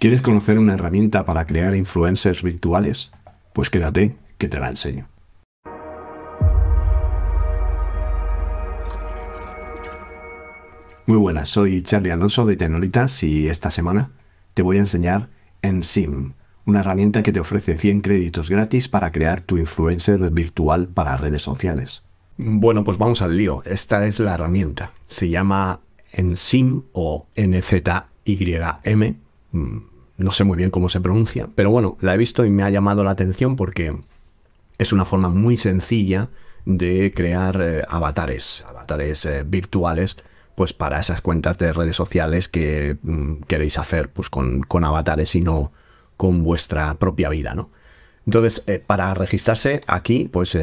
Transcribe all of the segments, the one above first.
¿Quieres conocer una herramienta para crear influencers virtuales? Pues quédate, que te la enseño. Muy buenas, soy Charlie Alonso de Tecnolitas y esta semana te voy a enseñar Ensim, una herramienta que te ofrece 100 créditos gratis para crear tu influencer virtual para redes sociales. Bueno, pues vamos al lío. Esta es la herramienta. Se llama Ensim o NZYM no sé muy bien cómo se pronuncia, pero bueno, la he visto y me ha llamado la atención porque es una forma muy sencilla de crear eh, avatares, avatares eh, virtuales, pues para esas cuentas de redes sociales que mm, queréis hacer pues con, avatares y no con vuestra propia vida, ¿no? Entonces, eh, para registrarse aquí, pues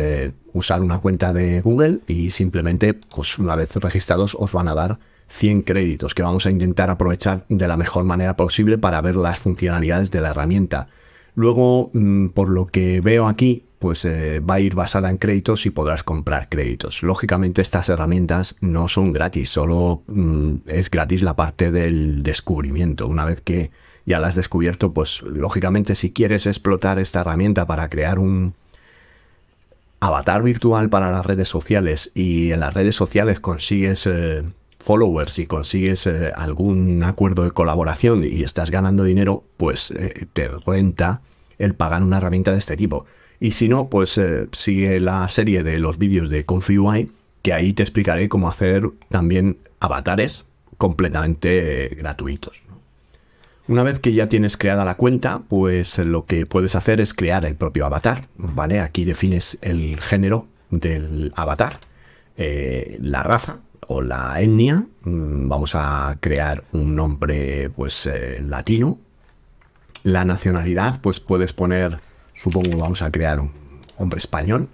usar una cuenta de Google y simplemente, pues una vez registrados, os van a dar 100 créditos que vamos a intentar aprovechar de la mejor manera posible para ver las funcionalidades de la herramienta. Luego, mm, por lo que veo aquí, pues eh, va a ir basada en créditos y podrás comprar créditos. Lógicamente estas herramientas no son gratis, solo mm, es gratis la parte del descubrimiento. Una vez que ya las has descubierto, pues lógicamente si quieres explotar esta herramienta para crear un avatar virtual para las redes sociales y en las redes sociales consigues... Eh, followers y consigues eh, algún acuerdo de colaboración y estás ganando dinero, pues eh, te renta el pagar una herramienta de este tipo. Y si no, pues eh, sigue la serie de los vídeos de ConfiUI, que ahí te explicaré cómo hacer también avatares completamente gratuitos. Una vez que ya tienes creada la cuenta, pues lo que puedes hacer es crear el propio avatar, ¿vale? Aquí defines el género del avatar, la raza, o la etnia. Mm, vamos a crear un nombre pues eh, latino. La nacionalidad, pues puedes poner, supongo, vamos a crear un hombre español.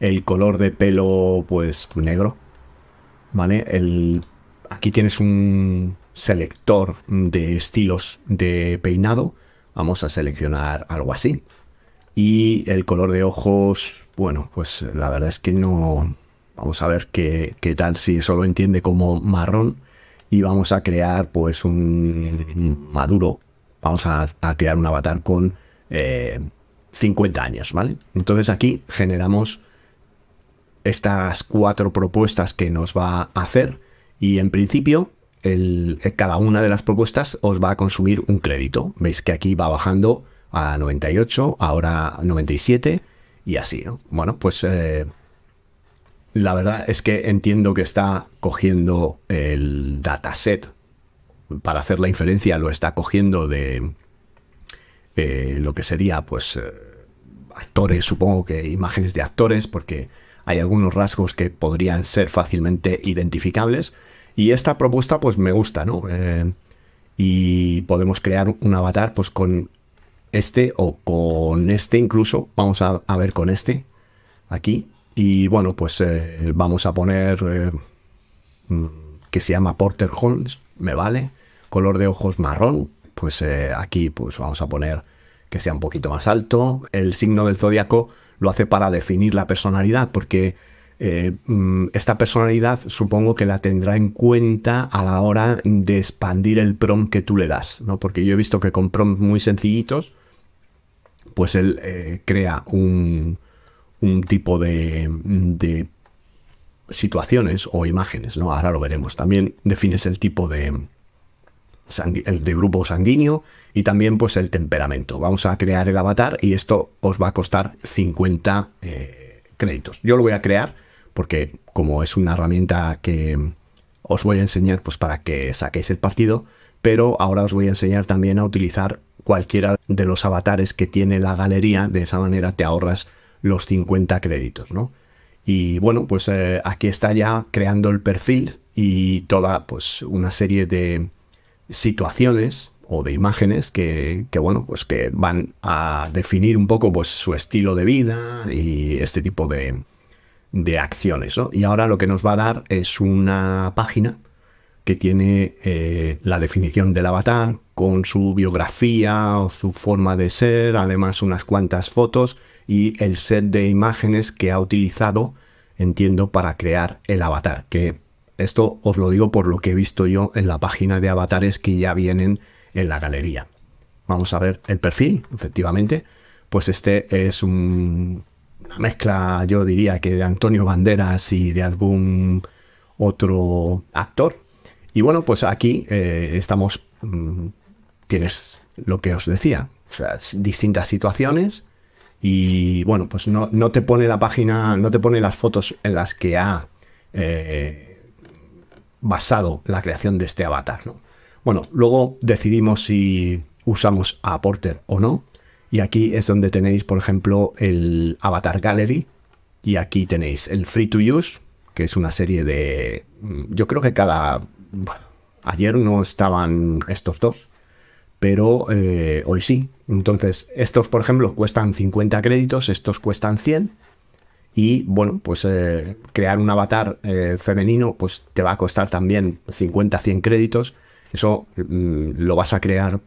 El color de pelo, pues negro. ¿Vale? El, aquí tienes un selector de estilos de peinado. Vamos a seleccionar algo así. Y el color de ojos, bueno, pues la verdad es que no, Vamos a ver qué, tal si eso lo entiende como marrón y vamos a crear pues un maduro. Vamos a, crear un avatar con 50 eh, años, ¿vale? Entonces aquí generamos estas cuatro propuestas que nos va a hacer y en principio el, eh, cada una de las propuestas os va a consumir un crédito. Veis que aquí va bajando a 98, ahora 97 y así, Bueno, pues... Eh, la verdad es que entiendo que está cogiendo el dataset para hacer la inferencia, lo está cogiendo de eh, lo que sería, pues, eh, actores, supongo que imágenes de actores, porque hay algunos rasgos que podrían ser fácilmente identificables. Y esta propuesta, pues, me gusta, ¿no? Eh, y podemos crear un avatar, pues, con este o con este incluso. Vamos a ver con este aquí y bueno, pues eh, vamos a poner eh, mm, que se llama Porter Holmes, me vale. Color de ojos marrón, pues eh, aquí pues vamos a poner que sea un poquito más alto. El signo del zodiaco lo hace para definir la personalidad, porque mm, esta personalidad supongo que la tendrá en cuenta a la hora de expandir el prompt que tú le das, ¿no? Porque yo he visto que con prompts muy sencillitos, pues él crea un, un tipo de, situaciones o imágenes, ¿no? Ahora lo veremos. También defines el tipo de, grupo sanguíneo y también pues el temperamento. Vamos a crear el avatar y esto os va a costar 50 eh, créditos. Yo lo voy a crear porque como es una herramienta que os voy a enseñar pues para que saquéis el partido, pero ahora os voy a enseñar también a utilizar cualquiera de los avatares que tiene la galería, de esa manera te ahorras los 50 créditos, ¿no? Y bueno, pues eh, aquí está ya creando el perfil y toda pues una serie de situaciones o de imágenes que, que, bueno, pues que van a definir un poco pues su estilo de vida y este tipo de, de acciones, Y ahora lo que nos va a dar es una página que tiene eh, la definición del avatar con su biografía o su forma de ser, además unas cuantas fotos y el set de imágenes que ha utilizado, entiendo, para crear el avatar. Que esto os lo digo por lo que he visto yo en la página de avatares que ya vienen en la galería. Vamos a ver el perfil, efectivamente. Pues este es un, una mezcla, yo diría que de Antonio Banderas y de algún otro actor. Y bueno, pues aquí eh, estamos, mm, tienes lo que os decía, o sea, distintas situaciones y bueno, pues no, no, te pone la página, no te pone las fotos en las que ha eh, basado la creación de este avatar, ¿no? Bueno, luego decidimos si usamos a Porter o no. Y aquí es donde tenéis, por ejemplo, el Avatar Gallery. Y aquí tenéis el Free to Use, que es una serie de... Yo creo que cada... Ayer no estaban estos dos pero eh, hoy sí. Entonces, estos, por ejemplo, cuestan 50 créditos, estos cuestan 100. Y bueno, pues eh, crear un avatar eh, femenino, pues te va a costar también 50, 100 créditos. Eso mm, lo vas a crear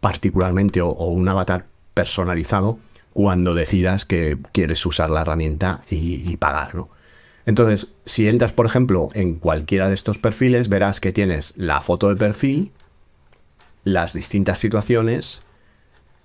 particularmente o, un avatar personalizado cuando decidas que quieres usar la herramienta y, pagarlo pagar, Entonces, si entras, por ejemplo, en cualquiera de estos perfiles, verás que tienes la foto de perfil, las distintas situaciones,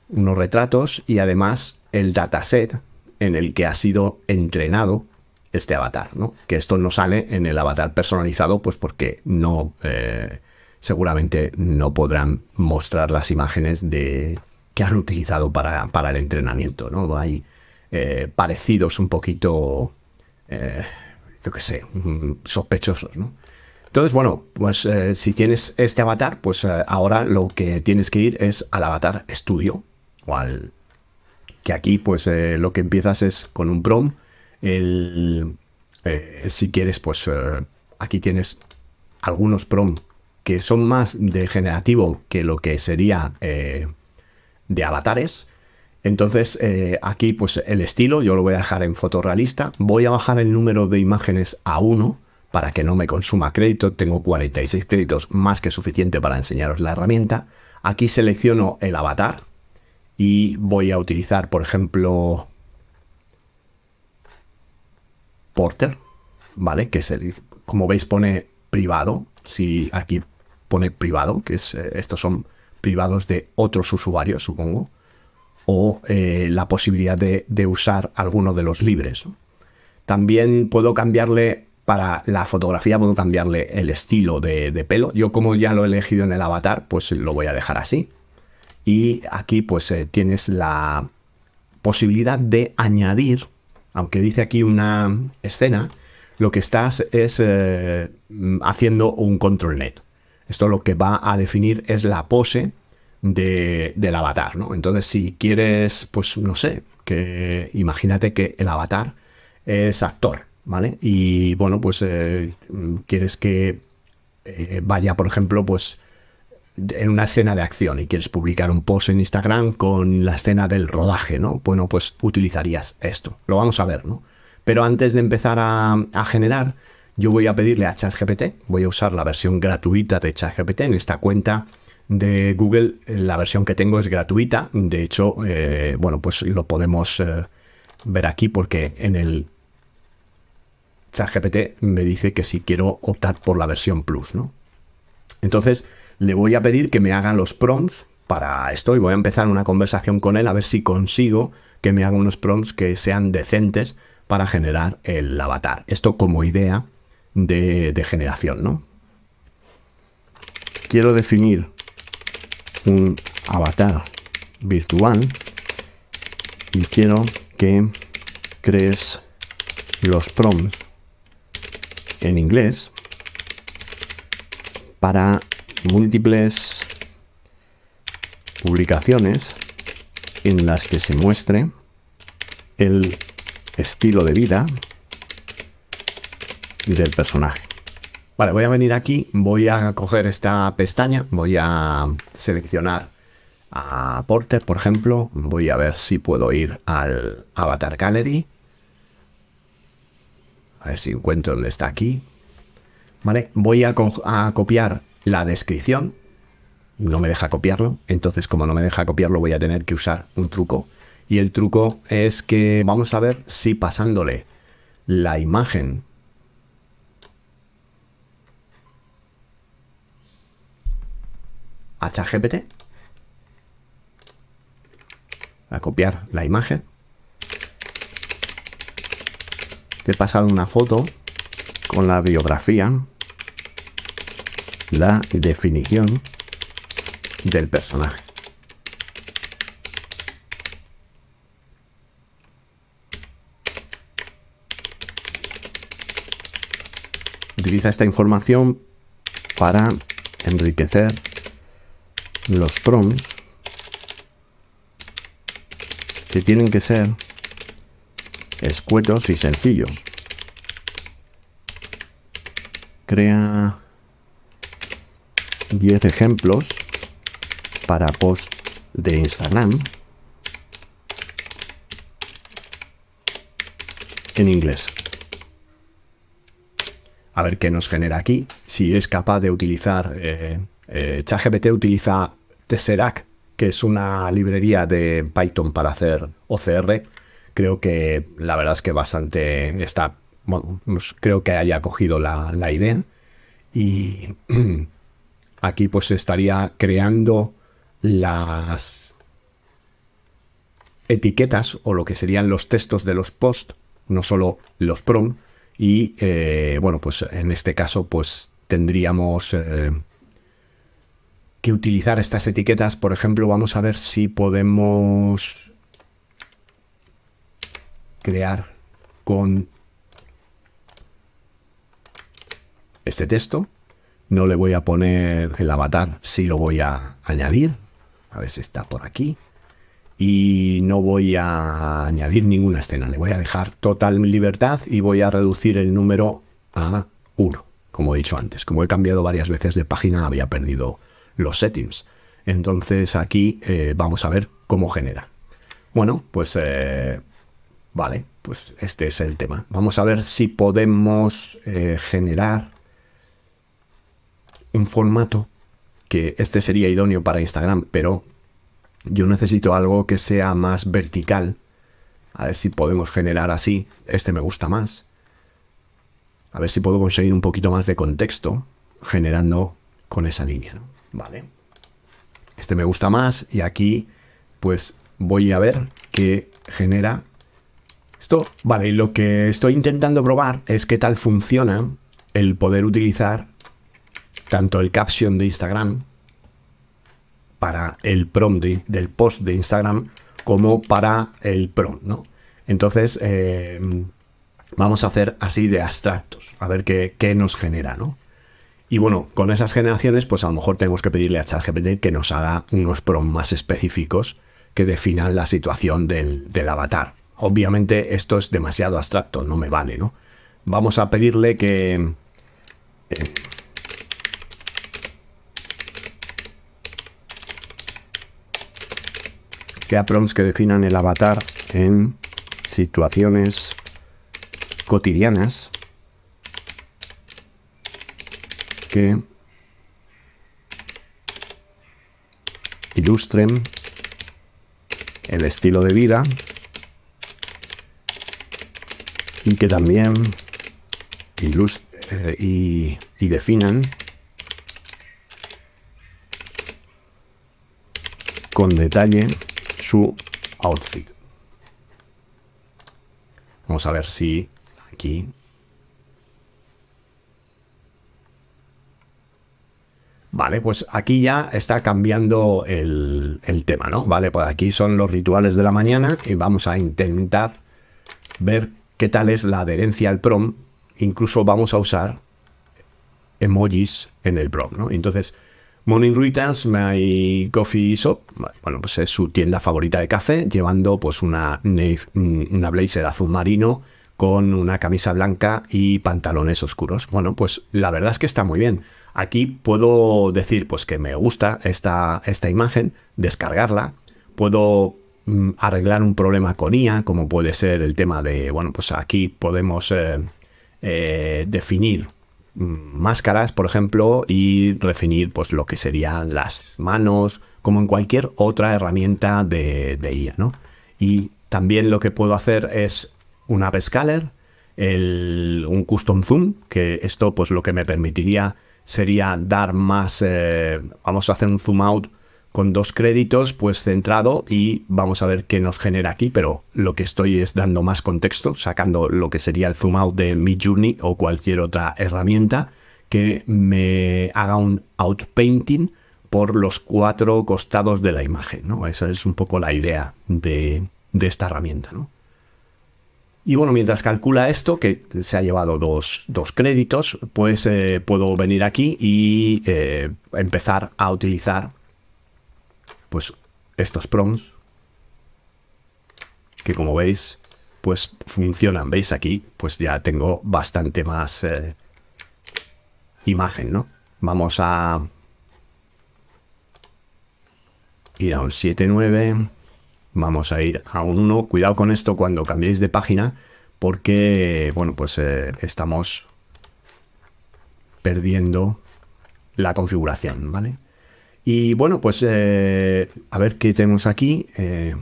unos retratos y además el dataset en el que ha sido entrenado este avatar, ¿no? Que esto no sale en el avatar personalizado, pues porque no eh, seguramente no podrán mostrar las imágenes de que han utilizado para, para el entrenamiento, ¿no? Hay eh, parecidos un poquito, eh, yo sé, mm, sospechosos, ¿no? Entonces, bueno, pues eh, si tienes este avatar, pues eh, ahora lo que tienes que ir es al avatar estudio, que aquí pues eh, lo que empiezas es con un prom, si quieres, pues aquí tienes algunos prom que son más de generativo que lo que sería de avatares. Entonces, aquí pues el estilo, yo lo voy a dejar en fotorrealista. Voy a bajar el número de imágenes a uno para que no me consuma crédito, tengo 46 créditos más que suficiente para enseñaros la herramienta. Aquí selecciono el avatar y voy a utilizar, por ejemplo, Porter, ¿vale? Que es el, como veis pone privado, si aquí pone privado, que es, eh, estos son privados de otros usuarios, supongo, o eh, la posibilidad de, de, usar alguno de los libres. También puedo cambiarle para la fotografía puedo cambiarle el estilo de, pelo. Yo como ya lo he elegido en el avatar, pues lo voy a dejar así. Y aquí pues eh, tienes la posibilidad de añadir, aunque dice aquí una escena, lo que estás es eh, haciendo un control net. Esto lo que va a definir es la pose de, del avatar, ¿no? Entonces si quieres, pues no sé, que imagínate que el avatar es actor ¿vale? Y bueno, pues eh, quieres que eh, vaya, por ejemplo, pues en una escena de acción y quieres publicar un post en Instagram con la escena del rodaje, ¿no? Bueno, pues utilizarías esto. Lo vamos a ver, ¿no? Pero antes de empezar a, generar, yo voy a pedirle a ChatGPT, voy a usar la versión gratuita de ChatGPT en esta cuenta de Google, eh, la versión que tengo es gratuita, de hecho, bueno, pues lo podemos ver aquí porque en el ChatGPT me dice que si quiero optar por la versión Plus, ¿no? Entonces le voy a pedir que me hagan los prompts para esto y voy a empezar una conversación con él a ver si consigo que me haga unos prompts que sean decentes para generar el avatar. Esto como idea de, de generación, ¿no? Quiero definir un avatar virtual y quiero que crees los prompts en inglés para múltiples publicaciones en las que se muestre el estilo de vida del personaje. Vale, voy a venir aquí, voy a coger esta pestaña, voy a seleccionar a Porter, por ejemplo, voy a ver si puedo ir al Avatar Gallery a ver si encuentro dónde está aquí. Vale, voy a, copiar la descripción. No me deja copiarlo. Entonces, como no me deja copiarlo, voy a tener que usar un truco. Y el truco es que vamos a ver si pasándole la imagen a a copiar la imagen, Te he pasado una foto con la biografía, la definición del personaje. Utiliza esta información para enriquecer los prompts que tienen que ser escuetos y sencillos. Crea 10 ejemplos para post de Instagram en inglés. A ver qué nos genera aquí. Si es capaz de utilizar... Eh, eh ChatGPT utiliza Tesseract, que es una librería de Python para hacer OCR creo que la verdad es que bastante está, pues creo que haya cogido la, idea y aquí pues estaría creando las etiquetas o lo que serían los textos de los posts, no solo los prom. Y eh, bueno, pues en este caso pues tendríamos eh, que utilizar estas etiquetas. Por ejemplo, vamos a ver si podemos crear con este texto. No le voy a poner el avatar, si lo voy a añadir. A ver si está por aquí. Y no voy a añadir ninguna escena. Le voy a dejar total libertad y voy a reducir el número a 1, como he dicho antes. Como he cambiado varias veces de página, había perdido los settings. Entonces aquí eh, vamos a ver cómo genera. Bueno, pues eh, Vale, pues este es el tema. Vamos a ver si podemos eh, generar un formato que este sería idóneo para Instagram, pero yo necesito algo que sea más vertical. A ver si podemos generar así. Este me gusta más. A ver si puedo conseguir un poquito más de contexto generando con esa línea. Vale. Este me gusta más y aquí pues voy a ver qué genera Vale, y lo que estoy intentando probar es qué tal funciona el poder utilizar tanto el caption de Instagram para el prompt del post de Instagram como para el prompt, ¿no? Entonces, em, vamos a hacer así de abstractos, a ver qué, nos genera, ¿no? Y bueno, con esas generaciones, pues a lo mejor tenemos que pedirle a ChatGPT que nos haga unos prompts más específicos que definan la situación del avatar. Obviamente esto es demasiado abstracto, no me vale, ¿no? Vamos a pedirle que... Eh, que a que definan el avatar en situaciones cotidianas que ilustren el estilo de vida y que también ilustren eh, y, y definan con detalle su outfit. Vamos a ver si aquí Vale, pues aquí ya está cambiando el, el, tema, ¿no? Vale, pues aquí son los rituales de la mañana y vamos a intentar ver qué tal es la adherencia al prom, incluso vamos a usar emojis en el prom, ¿no? Entonces, Morning Reuters, My Coffee Shop, bueno, pues es su tienda favorita de café, llevando pues una, una blazer azul marino con una camisa blanca y pantalones oscuros. Bueno, pues la verdad es que está muy bien. Aquí puedo decir pues que me gusta esta, esta imagen, descargarla, puedo Mm, arreglar un problema con IA, como puede ser el tema de, bueno, pues aquí podemos eh, eh, definir máscaras, por ejemplo, y definir pues lo que serían las manos, como en cualquier otra herramienta de, de IA, ¿no? Y también lo que puedo hacer es un app scaler, un custom zoom, que esto pues lo que me permitiría sería dar más, eh, vamos a hacer un zoom out con dos créditos, pues centrado y vamos a ver qué nos genera aquí, pero lo que estoy es dando más contexto, sacando lo que sería el zoom out de mi journey o cualquier otra herramienta que me haga un outpainting por los cuatro costados de la imagen, ¿no? Esa es un poco la idea de, esta herramienta, ¿no? Y bueno, mientras calcula esto, que se ha llevado dos, dos créditos, pues eh, puedo venir aquí y eh, empezar a utilizar pues estos prompts que como veis, pues funcionan. ¿Veis aquí? Pues ya tengo bastante más eh, imagen, ¿no? Vamos a ir a un 7.9. Vamos a ir a un 1. Cuidado con esto cuando cambiéis de página porque, bueno, pues eh, estamos perdiendo la configuración, ¿vale? Y bueno, pues eh, a ver qué tenemos aquí. Eh.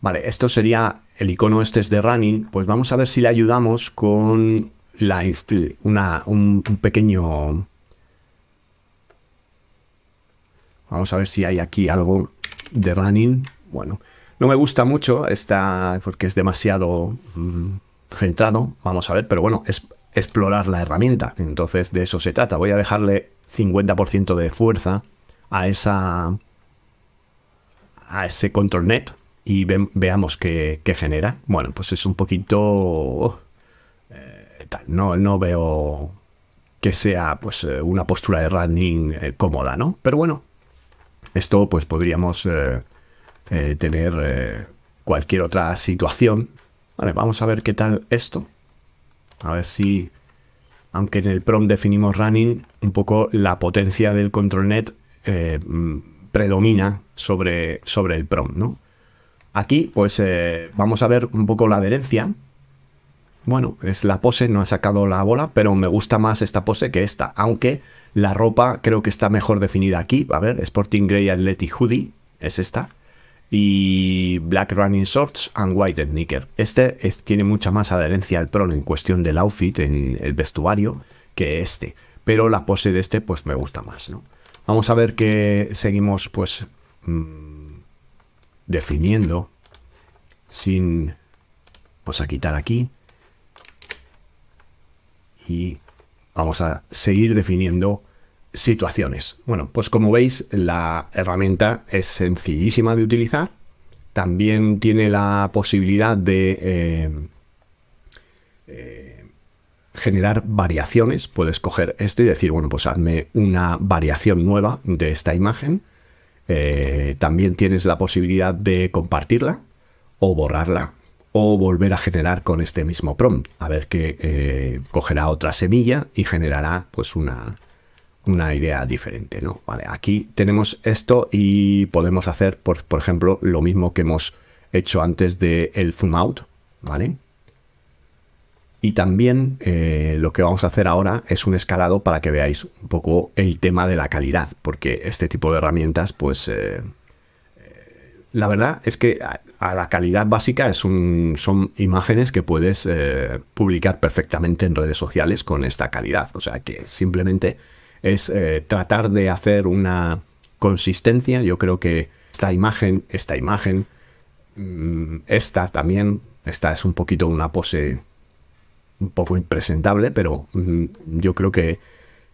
Vale, esto sería el icono este es de running. Pues vamos a ver si le ayudamos con la, un, pequeño... Vamos a ver si hay aquí algo de running. Bueno, no me gusta mucho esta porque es demasiado mm, centrado. Vamos a ver, pero bueno, es explorar la herramienta. Entonces de eso se trata. Voy a dejarle 50% de fuerza a esa a ese control net y veamos qué, qué, genera. Bueno, pues es un poquito eh, No, no veo que sea pues eh, una postura de running eh, cómoda, ¿no? Pero bueno, esto pues podríamos tener cualquier otra situación. Vale, vamos a ver qué tal esto. A ver si, aunque en el prom definimos running, un poco la potencia del control net eh, predomina sobre, sobre el prom, ¿no? Aquí, pues eh, vamos a ver un poco la adherencia. Bueno, es la pose, no ha sacado la bola, pero me gusta más esta pose que esta. Aunque la ropa creo que está mejor definida aquí. A ver, Sporting Grey Athletic Hoodie es esta y Black Running Shorts and White Sneaker. Este tiene mucha más adherencia al Pro en cuestión del outfit, en el vestuario, que este. Pero la pose de este pues me gusta más, ¿no? Vamos a ver que seguimos pues mm, definiendo sin... Vamos pues, a quitar aquí. Y vamos a seguir definiendo situaciones. Bueno, pues como veis, la herramienta es sencillísima de utilizar. También tiene la posibilidad de eh, eh, generar variaciones. Puedes coger esto y decir, bueno, pues hazme una variación nueva de esta imagen. Eh, también tienes la posibilidad de compartirla o borrarla o volver a generar con este mismo prompt. A ver que cogerá otra semilla y generará pues una, una idea diferente, ¿no? Vale, aquí tenemos esto y podemos hacer, por, ejemplo, lo mismo que hemos hecho antes del el zoom out, ¿vale? Y también eh, lo que vamos a hacer ahora es un escalado para que veáis un poco el tema de la calidad, porque este tipo de herramientas, pues... Eh, eh, la verdad es que a, la calidad básica es un, son imágenes que puedes publicar perfectamente en redes sociales con esta calidad. O sea que simplemente es eh, tratar de hacer una consistencia. Yo creo que esta imagen, esta imagen, mm, esta también, esta es un poquito una pose un poco impresentable, pero mm, yo creo que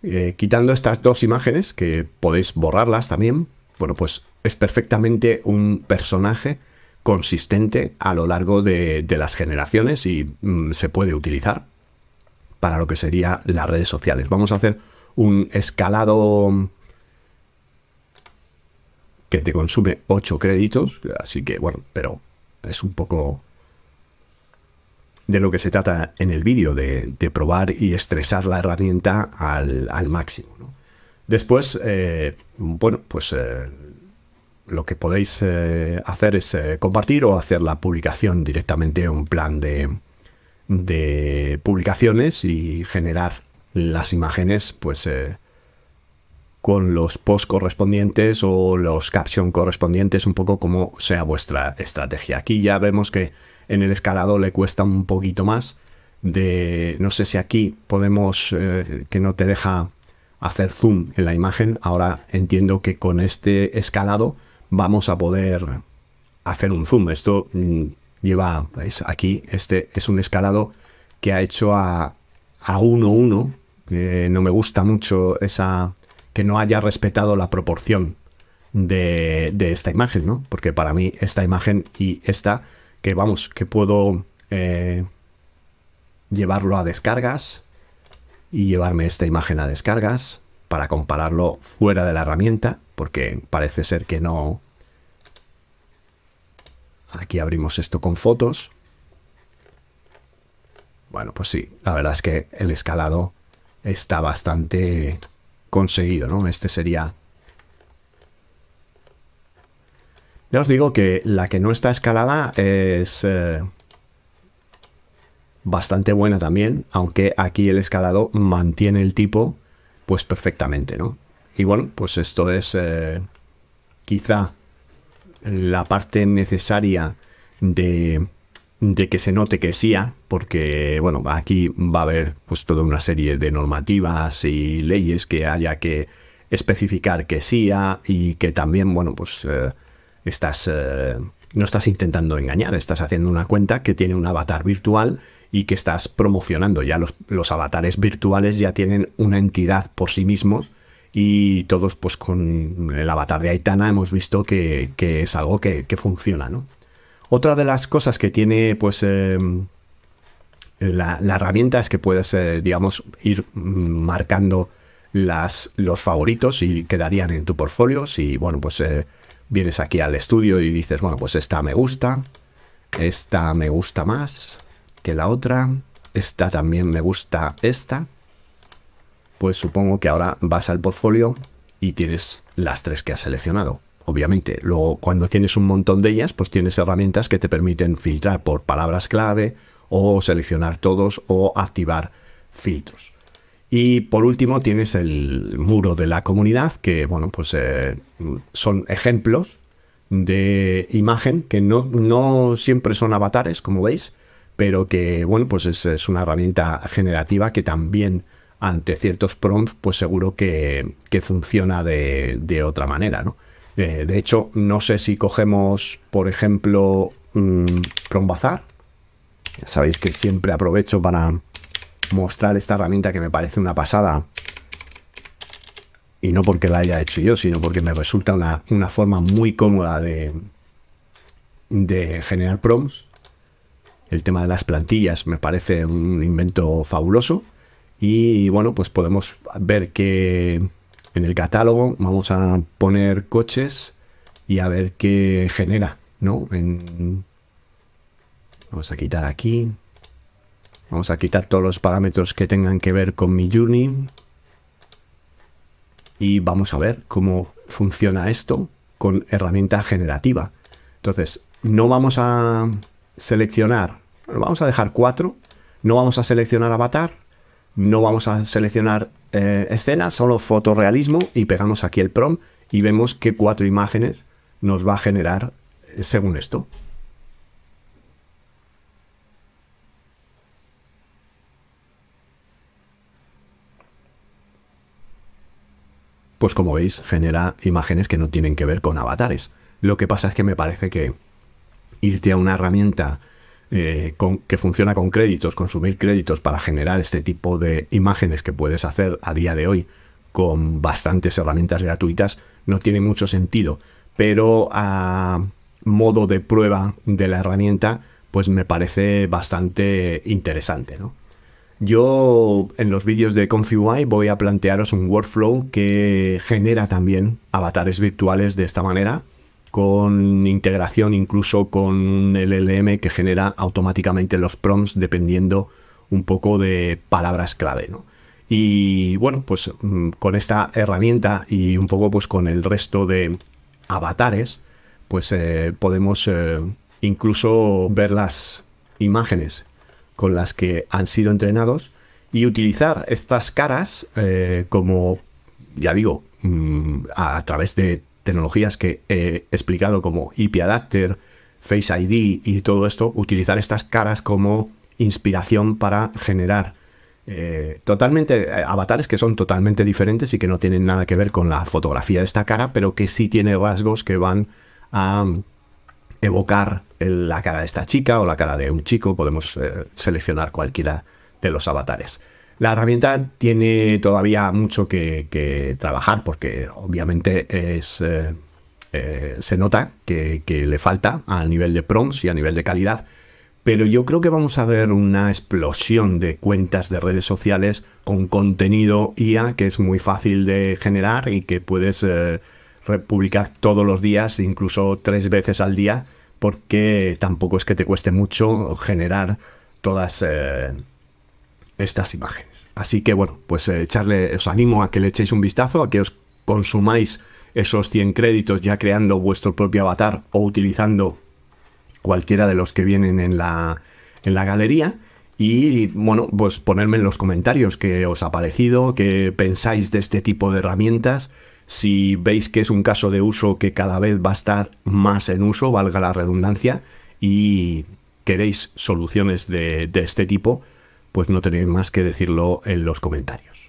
eh, quitando estas dos imágenes, que podéis borrarlas también, bueno, pues es perfectamente un personaje consistente a lo largo de, las generaciones y mm, se puede utilizar para lo que sería las redes sociales. Vamos a hacer un escalado que te consume 8 créditos, así que bueno, pero es un poco de lo que se trata en el vídeo, de, probar y estresar la herramienta al, máximo. Después, eh, bueno, pues eh, lo que podéis eh, hacer es compartir o hacer la publicación directamente en un plan de publicaciones y generar las imágenes, pues eh, con los posts correspondientes o los caption correspondientes, un poco como sea vuestra estrategia. Aquí ya vemos que en el escalado le cuesta un poquito más. De, no sé si aquí podemos, eh, que no te deja hacer zoom en la imagen. Ahora entiendo que con este escalado vamos a poder hacer un zoom. Esto mm, lleva, Aquí este es un escalado que ha hecho a, a 1 eh, no me gusta mucho esa que no haya respetado la proporción de, esta imagen, ¿no? Porque para mí esta imagen y esta, que vamos, que puedo eh, llevarlo a descargas y llevarme esta imagen a descargas para compararlo fuera de la herramienta, porque parece ser que no... Aquí abrimos esto con fotos. Bueno, pues sí, la verdad es que el escalado está bastante conseguido, ¿no? Este sería... Ya os digo que la que no está escalada es eh, bastante buena también, aunque aquí el escalado mantiene el tipo pues perfectamente, ¿no? Y bueno, pues esto es eh, quizá la parte necesaria de, que se note que SIA porque bueno, aquí va a haber pues toda una serie de normativas y leyes que haya que especificar que sí y que también, bueno, pues eh, estás eh, no estás intentando engañar, estás haciendo una cuenta que tiene un avatar virtual y que estás promocionando. Ya los, avatares virtuales ya tienen una entidad por sí mismos y todos pues con el avatar de Aitana hemos visto que, es algo que, funciona, ¿no? Otra de las cosas que tiene pues em, la, herramienta es que puedes, eh, digamos, ir marcando las, los favoritos y quedarían en tu portfolio. Si, bueno, pues eh, vienes aquí al estudio y dices, bueno, pues esta me gusta, esta me gusta más que la otra, esta también me gusta esta, pues supongo que ahora vas al portfolio y tienes las tres que has seleccionado. Obviamente, luego cuando tienes un montón de ellas, pues tienes herramientas que te permiten filtrar por palabras clave o seleccionar todos o activar filtros. Y por último tienes el muro de la comunidad, que bueno, pues eh, son ejemplos de imagen que no, no, siempre son avatares, como veis, pero que bueno, pues es, una herramienta generativa que también ante ciertos prompts, pues seguro que, que funciona de, otra manera, ¿no? Eh, de hecho, no sé si cogemos, por ejemplo, prompt mm, Prombazar, sabéis que siempre aprovecho para mostrar esta herramienta que me parece una pasada. Y no porque la haya hecho yo, sino porque me resulta una, forma muy cómoda de, de generar prompts. El tema de las plantillas me parece un invento fabuloso. Y bueno, pues podemos ver que en el catálogo vamos a poner coches y a ver qué genera, ¿no? En, Vamos a quitar aquí. Vamos a quitar todos los parámetros que tengan que ver con mi journey. Y vamos a ver cómo funciona esto con herramienta generativa. Entonces, no vamos a seleccionar, vamos a dejar cuatro, no vamos a seleccionar avatar, no vamos a seleccionar eh, escena, solo fotorealismo y pegamos aquí el prom y vemos qué cuatro imágenes nos va a generar eh, según esto. Pues como veis genera imágenes que no tienen que ver con avatares. Lo que pasa es que me parece que irte a una herramienta eh, con, que funciona con créditos, consumir créditos para generar este tipo de imágenes que puedes hacer a día de hoy con bastantes herramientas gratuitas, no tiene mucho sentido. Pero a modo de prueba de la herramienta, pues me parece bastante interesante, ¿no? Yo en los vídeos de y voy a plantearos un workflow que genera también avatares virtuales de esta manera, con integración incluso con un LLM que genera automáticamente los prompts dependiendo un poco de palabras clave, Y bueno, pues mm, con esta herramienta y un poco pues con el resto de avatares, pues eh, podemos eh, incluso ver las imágenes con las que han sido entrenados y utilizar estas caras eh, como, ya digo, mm, a través de tecnologías que he explicado como IP Adapter, Face ID y todo esto, utilizar estas caras como inspiración para generar eh, totalmente eh, avatares que son totalmente diferentes y que no tienen nada que ver con la fotografía de esta cara, pero que sí tiene rasgos que van a evocar la cara de esta chica o la cara de un chico, podemos eh, seleccionar cualquiera de los avatares. La herramienta tiene todavía mucho que, trabajar porque obviamente eh, eh, se nota que, le falta a nivel de prompts y a nivel de calidad, pero yo creo que vamos a ver una explosión de cuentas de redes sociales con contenido IA que es muy fácil de generar y que puedes publicar todos los días, incluso tres veces al día, porque tampoco es que te cueste mucho generar todas eh, estas imágenes. Así que bueno, pues eh, echarle, os animo a que le echéis un vistazo, a que os consumáis esos 100 créditos ya creando vuestro propio avatar o utilizando cualquiera de los que vienen en la, en la galería. Y bueno, pues ponerme en los comentarios qué os ha parecido, qué pensáis de este tipo de herramientas si veis que es un caso de uso que cada vez va a estar más en uso, valga la redundancia, y queréis soluciones de, este tipo, pues no tenéis más que decirlo en los comentarios.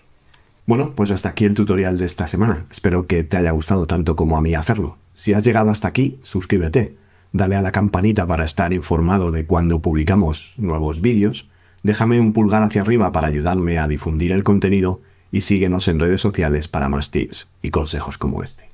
Bueno, pues hasta aquí el tutorial de esta semana. Espero que te haya gustado tanto como a mí hacerlo. Si has llegado hasta aquí, suscríbete, dale a la campanita para estar informado de cuando publicamos nuevos vídeos, déjame un pulgar hacia arriba para ayudarme a difundir el contenido y síguenos en redes sociales para más tips y consejos como este.